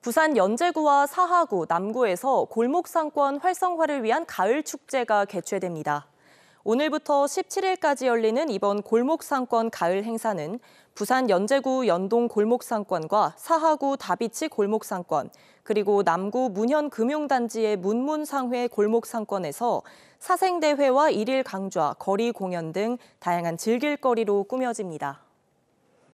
부산 연제구와 사하구, 남구에서 골목상권 활성화를 위한 가을 축제가 개최됩니다. 오늘부터 17일까지 열리는 이번 골목상권 가을 행사는 부산 연제구 연동 골목상권과 사하구 다비치 골목상권, 그리고 남구 문현금융단지의 문문상회 골목상권에서 사생대회와 일일 강좌, 거리 공연 등 다양한 즐길거리로 꾸며집니다.